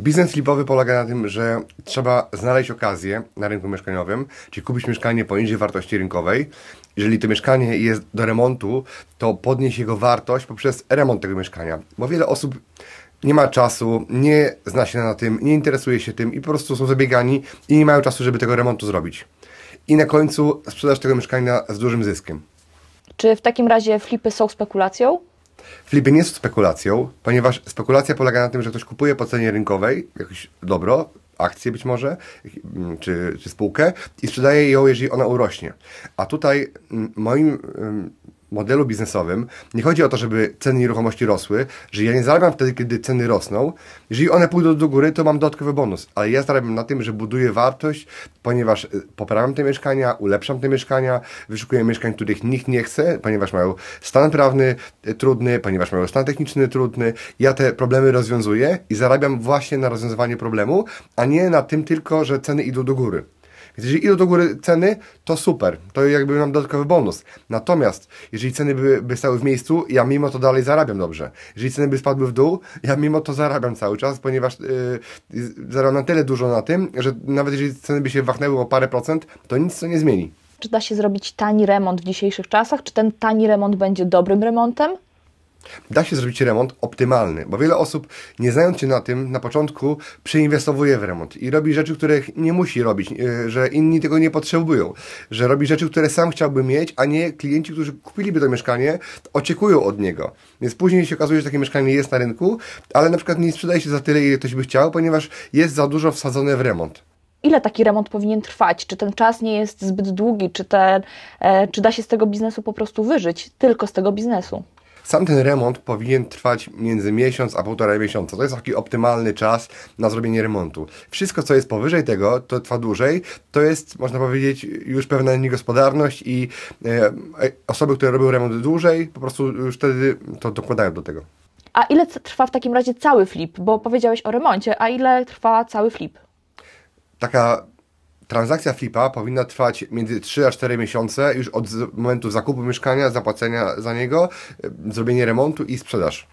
Biznes flipowy polega na tym, że trzeba znaleźć okazję na rynku mieszkaniowym, czyli kupić mieszkanie poniżej wartości rynkowej. Jeżeli to mieszkanie jest do remontu, to podnieść jego wartość poprzez remont tego mieszkania, bo wiele osób nie ma czasu, nie zna się na tym, nie interesuje się tym i po prostu są zabiegani i nie mają czasu, żeby tego remontu zrobić. I na końcu sprzedaż tego mieszkania z dużym zyskiem. Czy w takim razie flipy są spekulacją? Flipy nie jest spekulacją, ponieważ spekulacja polega na tym, że ktoś kupuje po cenie rynkowej jakieś dobro, akcję być może, mm, czy, czy spółkę i sprzedaje ją, jeżeli ona urośnie. A tutaj mm, moim mm, modelu biznesowym nie chodzi o to, żeby ceny nieruchomości rosły, że ja nie zarabiam wtedy, kiedy ceny rosną. Jeżeli one pójdą do góry, to mam dodatkowy bonus, ale ja zarabiam na tym, że buduję wartość, ponieważ y, poprawiam te mieszkania, ulepszam te mieszkania, wyszukuję mieszkań, których nikt nie chce, ponieważ mają stan prawny y, trudny, ponieważ mają stan techniczny trudny. Ja te problemy rozwiązuję i zarabiam właśnie na rozwiązywaniu problemu, a nie na tym tylko, że ceny idą do góry. Jeżeli idą do góry ceny, to super, to jakby mam dodatkowy bonus. Natomiast jeżeli ceny by, by stały w miejscu, ja mimo to dalej zarabiam dobrze. Jeżeli ceny by spadły w dół, ja mimo to zarabiam cały czas, ponieważ yy, zarabiam na tyle dużo na tym, że nawet jeżeli ceny by się wachnęły o parę procent, to nic to nie zmieni. Czy da się zrobić tani remont w dzisiejszych czasach? Czy ten tani remont będzie dobrym remontem? Da się zrobić remont optymalny, bo wiele osób, nie znając się na tym, na początku przeinwestowuje w remont i robi rzeczy, których nie musi robić, y, że inni tego nie potrzebują, że robi rzeczy, które sam chciałby mieć, a nie klienci, którzy kupiliby to mieszkanie, oczekują od niego. Więc później się okazuje, że takie mieszkanie jest na rynku, ale na przykład nie sprzedaje się za tyle, ile ktoś by chciał, ponieważ jest za dużo wsadzone w remont ile taki remont powinien trwać, czy ten czas nie jest zbyt długi, czy, te, e, czy da się z tego biznesu po prostu wyżyć, tylko z tego biznesu. Sam ten remont powinien trwać między miesiąc a półtora miesiąca. To jest taki optymalny czas na zrobienie remontu. Wszystko, co jest powyżej tego, to trwa dłużej. To jest, można powiedzieć, już pewna niegospodarność i e, e osoby, które robią remont dłużej, po prostu już wtedy to dokładają do tego. A ile trwa w takim razie cały flip? Bo powiedziałeś o remoncie, a ile trwa cały flip? Taka transakcja flipa powinna trwać między 3 a 4 miesiące już od momentu zakupu mieszkania, zapłacenia za niego, e, zrobienie remontu i sprzedaż.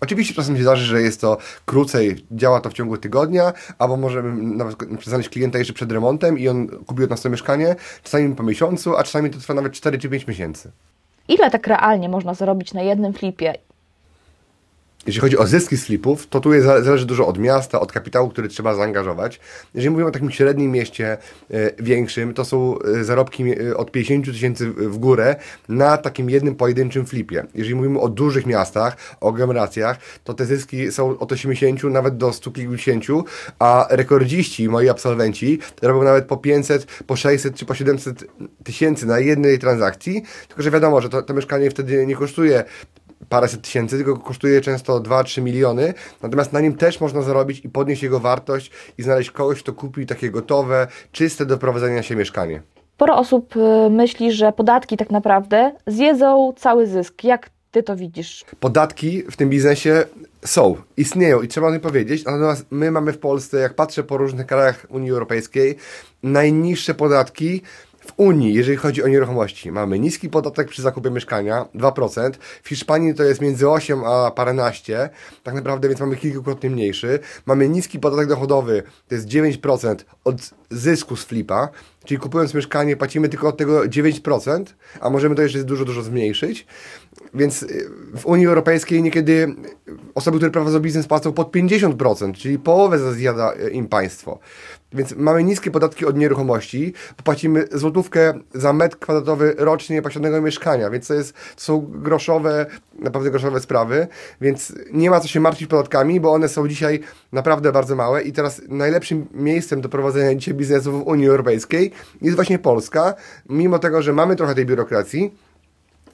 Oczywiście czasem się zdarzy, że jest to krócej, działa to w ciągu tygodnia, albo możemy nawet znaleźć klienta jeszcze przed remontem i on kupił od nas to mieszkanie, czasami po miesiącu, a czasami to trwa nawet 4 czy 5 miesięcy. Ile tak realnie można zarobić na jednym flipie jeśli chodzi o zyski z flipów, to tu zależy dużo od miasta, od kapitału, który trzeba zaangażować. Jeżeli mówimy o takim średnim mieście y, większym, to są e, zarobki e, od 50 tysięcy w górę na takim jednym pojedynczym flipie. Jeżeli mówimy o dużych miastach, o aglomeracjach, to te zyski są od 80 nawet do 100 kilkudziesięciu, a rekordziści, moi absolwenci, robią nawet po 500, po 600 czy po 700 tysięcy na jednej transakcji, tylko że wiadomo, że to, to mieszkanie wtedy nie kosztuje paręset tysięcy, tylko kosztuje często 2-3 miliony. Natomiast na nim też można zarobić i podnieść jego wartość i znaleźć kogoś, kto kupi takie gotowe, czyste do prowadzenia się mieszkanie. Sporo osób y, myśli, że podatki tak naprawdę zjedzą cały zysk. Jak ty to widzisz? Podatki w tym biznesie są, istnieją i trzeba o tym powiedzieć. Natomiast my mamy w Polsce, jak patrzę po różnych krajach Unii Europejskiej, najniższe podatki w Unii, jeżeli chodzi o nieruchomości, mamy niski podatek przy zakupie mieszkania, 2%. W Hiszpanii to jest między 8 a paręnaście, tak naprawdę, więc mamy kilkukrotnie mniejszy. Mamy niski podatek dochodowy, to jest 9% od zysku z flipa, czyli kupując mieszkanie płacimy tylko od tego 9%, a możemy to jeszcze dużo, dużo zmniejszyć. Więc y, w Unii Europejskiej niekiedy osoby, które prowadzą biznes płacą pod 50%, czyli połowę zjada y, im państwo. Więc mamy niskie podatki od nieruchomości, płacimy złotówkę za metr kwadratowy rocznie pasionego mieszkania, więc to, jest, to są groszowe, naprawdę groszowe sprawy, więc nie ma co się martwić podatkami, bo one są dzisiaj naprawdę bardzo małe i teraz najlepszym miejscem do prowadzenia dzisiaj biznesu w Unii Europejskiej jest właśnie Polska, mimo tego, że mamy trochę tej biurokracji,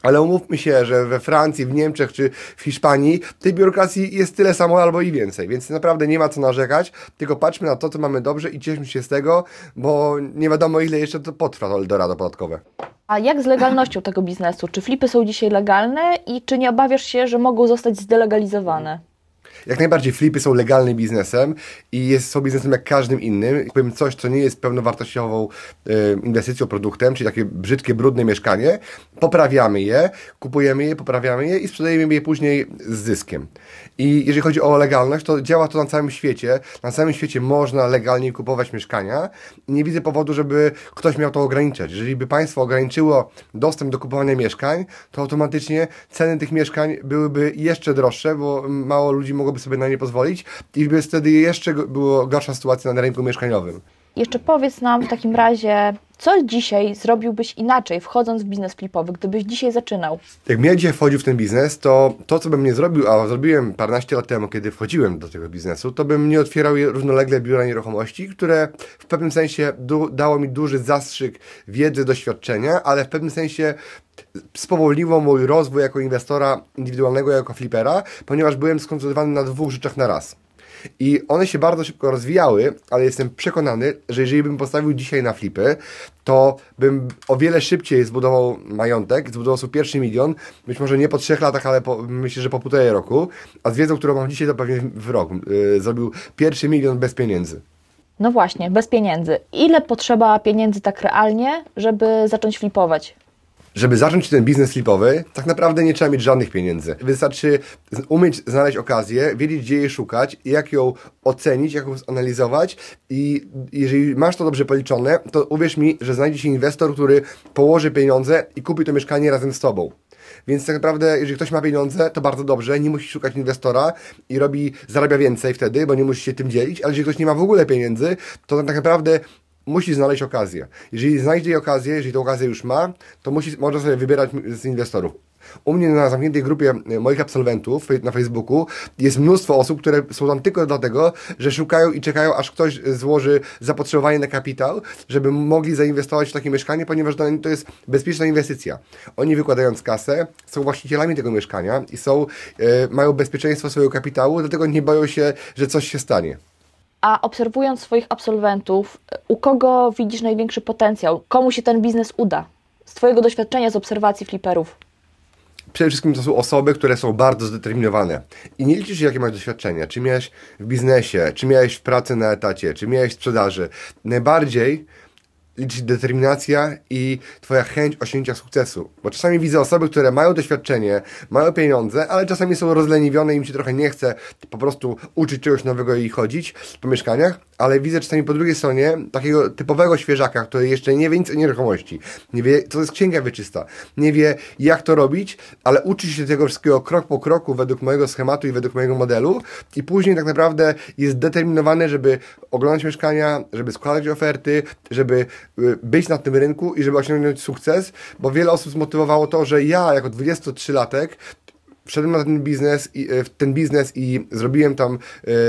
ale umówmy się, że we Francji, w Niemczech czy w Hiszpanii tej biurokracji jest tyle samo albo i więcej, więc naprawdę nie ma co narzekać, tylko patrzmy na to, co mamy dobrze i cieszmy się z tego, bo nie wiadomo ile jeszcze to potrwa to Eldorado podatkowe. A jak z legalnością tego biznesu? Czy flipy są dzisiaj legalne i czy nie obawiasz się, że mogą zostać zdelegalizowane? Jak najbardziej flipy są legalnym biznesem i jest, są biznesem jak każdym innym. Powiem coś, co nie jest pełnowartościową y, inwestycją, produktem, czyli takie brzydkie, brudne mieszkanie, poprawiamy je, kupujemy je, poprawiamy je i sprzedajemy je później z zyskiem. I jeżeli chodzi o legalność, to działa to na całym świecie. Na całym świecie można legalnie kupować mieszkania nie widzę powodu, żeby ktoś miał to ograniczać. Jeżeli by państwo ograniczyło dostęp do kupowania mieszkań, to automatycznie ceny tych mieszkań byłyby jeszcze droższe, bo mało ludzi mogłoby by sobie na nie pozwolić i by wtedy jeszcze było gorsza sytuacja na rynku mieszkaniowym. Jeszcze powiedz nam w takim razie, co dzisiaj zrobiłbyś inaczej, wchodząc w biznes flipowy, gdybyś dzisiaj zaczynał? Jak ja dzisiaj wchodził w ten biznes, to to, co bym nie zrobił, a zrobiłem parnaście lat temu, kiedy wchodziłem do tego biznesu, to bym nie otwierał równolegle biura nieruchomości, które w pewnym sensie dało mi duży zastrzyk wiedzy, doświadczenia, ale w pewnym sensie spowolniło mój rozwój jako inwestora indywidualnego, jako flipera, ponieważ byłem skoncentrowany na dwóch rzeczach na raz. I one się bardzo szybko rozwijały, ale jestem przekonany, że jeżeli bym postawił dzisiaj na flipy, to bym o wiele szybciej zbudował majątek, zbudował sobie pierwszy milion, być może nie po trzech latach, ale po, myślę, że po półtorej roku, a z wiedzą, którą mam dzisiaj, to pewnie w roku yy, zrobił pierwszy milion bez pieniędzy. No właśnie, bez pieniędzy. Ile potrzeba pieniędzy tak realnie, żeby zacząć flipować? Żeby zacząć ten biznes flipowy, tak naprawdę nie trzeba mieć żadnych pieniędzy. Wystarczy umieć znaleźć okazję, wiedzieć gdzie jej szukać, jak ją ocenić, jak ją zanalizować i jeżeli masz to dobrze policzone, to uwierz mi, że znajdzie się inwestor, który położy pieniądze i kupi to mieszkanie razem z tobą. Więc tak naprawdę, jeżeli ktoś ma pieniądze, to bardzo dobrze, nie musi szukać inwestora i robi, zarabia więcej wtedy, bo nie musi się tym dzielić, ale jeżeli ktoś nie ma w ogóle pieniędzy, to tak naprawdę musi znaleźć okazję. Jeżeli znajdzie okazję, jeżeli tę okazję już ma, to musi, można sobie wybierać z inwestorów. U mnie na zamkniętej grupie e, moich absolwentów na Facebooku jest mnóstwo osób, które są tam tylko dlatego, że szukają i czekają, aż ktoś złoży zapotrzebowanie na kapitał, żeby mogli zainwestować w takie mieszkanie, ponieważ to jest bezpieczna inwestycja. Oni wykładając kasę, są właścicielami tego mieszkania i są, e, mają bezpieczeństwo swojego kapitału, dlatego nie boją się, że coś się stanie a obserwując swoich absolwentów, u kogo widzisz największy potencjał? Komu się ten biznes uda? Z Twojego doświadczenia, z obserwacji fliperów. Przede wszystkim to są osoby, które są bardzo zdeterminowane. I nie liczysz, jakie masz doświadczenia. Czy miałeś w biznesie, czy miałeś w pracy na etacie, czy miałeś w sprzedaży. Najbardziej liczy determinacja i twoja chęć osiągnięcia sukcesu. Bo czasami widzę osoby, które mają doświadczenie, mają pieniądze, ale czasami są rozleniwione i im się trochę nie chce po prostu uczyć czegoś nowego i chodzić po mieszkaniach, ale widzę czasami po drugiej stronie takiego typowego świeżaka, który jeszcze nie wie nic o nieruchomości, nie wie, co to jest księga wieczysta, nie wie, jak to robić, ale uczy się tego wszystkiego krok po kroku według mojego schematu i według mojego modelu i później tak naprawdę jest determinowany, żeby oglądać mieszkania, żeby składać oferty, żeby Y, być na tym rynku i żeby osiągnąć sukces, bo wiele osób zmotywowało to, że ja jako 23-latek wszedłem na ten biznes, i, y, w ten biznes i zrobiłem tam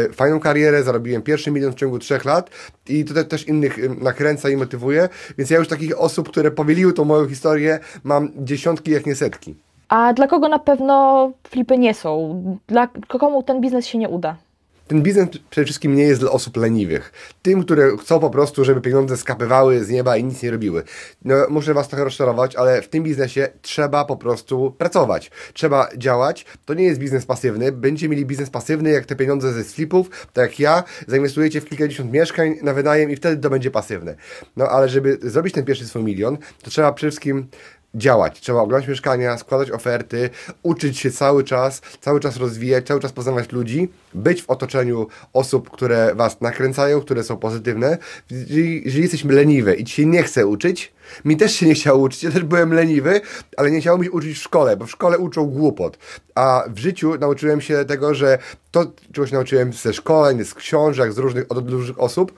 y, fajną karierę, zarobiłem pierwszy milion w ciągu trzech lat i to też innych y, nakręca i motywuje, więc ja już takich osób, które powieliły tą moją historię, mam dziesiątki, jak nie setki. A dla kogo na pewno flipy nie są? Dla komu ten biznes się nie uda? Ten biznes przede wszystkim nie jest dla osób leniwych. Tym, które chcą po prostu, żeby pieniądze skapywały z nieba i nic nie robiły. No, muszę Was trochę rozczarować, ale w tym biznesie trzeba po prostu pracować. Trzeba działać. To nie jest biznes pasywny. Będziecie mieli biznes pasywny, jak te pieniądze ze slipów, tak jak ja. Zainwestujecie w kilkadziesiąt mieszkań na wynajem i wtedy to będzie pasywne. No ale żeby zrobić ten pierwszy swój milion, to trzeba przede wszystkim działać. Trzeba oglądać mieszkania, składać oferty, uczyć się cały czas, cały czas rozwijać, cały czas poznawać ludzi, być w otoczeniu osób, które was nakręcają, które są pozytywne. Jeżeli, jeżeli jesteśmy leniwe i ci się nie chce uczyć, mi też się nie chciało uczyć, ja też byłem leniwy, ale nie chciało mi się uczyć w szkole, bo w szkole uczą głupot. A w życiu nauczyłem się tego, że to, czego się nauczyłem ze szkoleń, z książek, z różnych, od różnych osób,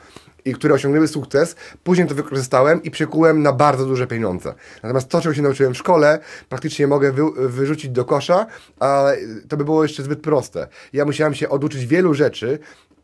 i które osiągnęły sukces, później to wykorzystałem i przekułem na bardzo duże pieniądze. Natomiast to, czego się nauczyłem w szkole, praktycznie mogę wy, wyrzucić do kosza, ale to by było jeszcze zbyt proste. Ja musiałem się oduczyć wielu rzeczy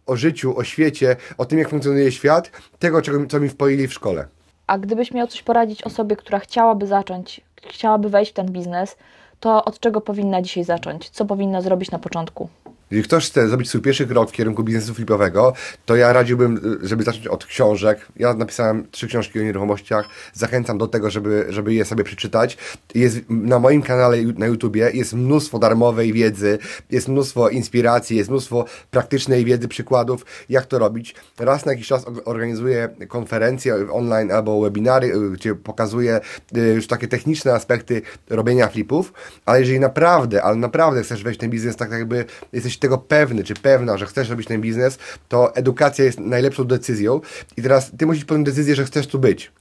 o życiu, o świecie, o tym, jak funkcjonuje świat, tego, czego, co mi wpoili w szkole. A gdybyś miał coś poradzić osobie, która chciałaby zacząć, chciałaby wejść w ten biznes, to od czego powinna dzisiaj zacząć? Co powinna zrobić na początku? Jeżeli ktoś chce zrobić swój pierwszy krok w kierunku biznesu flipowego, to ja radziłbym, żeby zacząć od książek. Ja napisałem trzy książki o nieruchomościach. Zachęcam do tego, żeby, żeby je sobie przeczytać. Jest na moim kanale na YouTubie jest mnóstwo darmowej wiedzy, jest mnóstwo inspiracji, jest mnóstwo praktycznej wiedzy, przykładów, jak to robić. Raz na jakiś czas organizuję konferencje online albo webinary, y, gdzie pokazuję y, już takie techniczne aspekty robienia flipów, ale jeżeli naprawdę, ale naprawdę chcesz wejść w ten biznes tak, tak jakby jesteś jesteś tego pewny, czy pewna, że chcesz robić ten biznes, to edukacja jest najlepszą decyzją i teraz ty musisz podjąć decyzję, że chcesz tu być.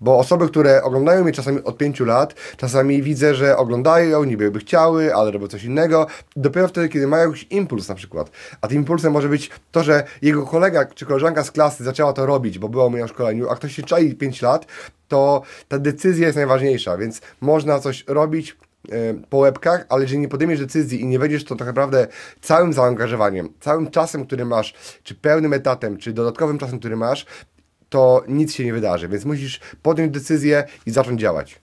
Bo osoby, które oglądają mnie czasami od 5 lat, czasami widzę, że oglądają, niby by chciały, ale robią coś innego. Dopiero wtedy, kiedy mają jakiś impuls na przykład. A tym impulsem może być to, że jego kolega czy koleżanka z klasy zaczęła to robić, bo była u mnie na szkoleniu, a ktoś się czai 5 lat, to ta decyzja jest najważniejsza, więc można coś robić, E, po łebkach, ale jeżeli nie podejmiesz decyzji i nie wejdziesz to tak naprawdę całym zaangażowaniem, całym czasem, który masz, czy pełnym etatem, czy dodatkowym czasem, który masz, to nic się nie wydarzy, więc musisz podjąć decyzję i zacząć działać.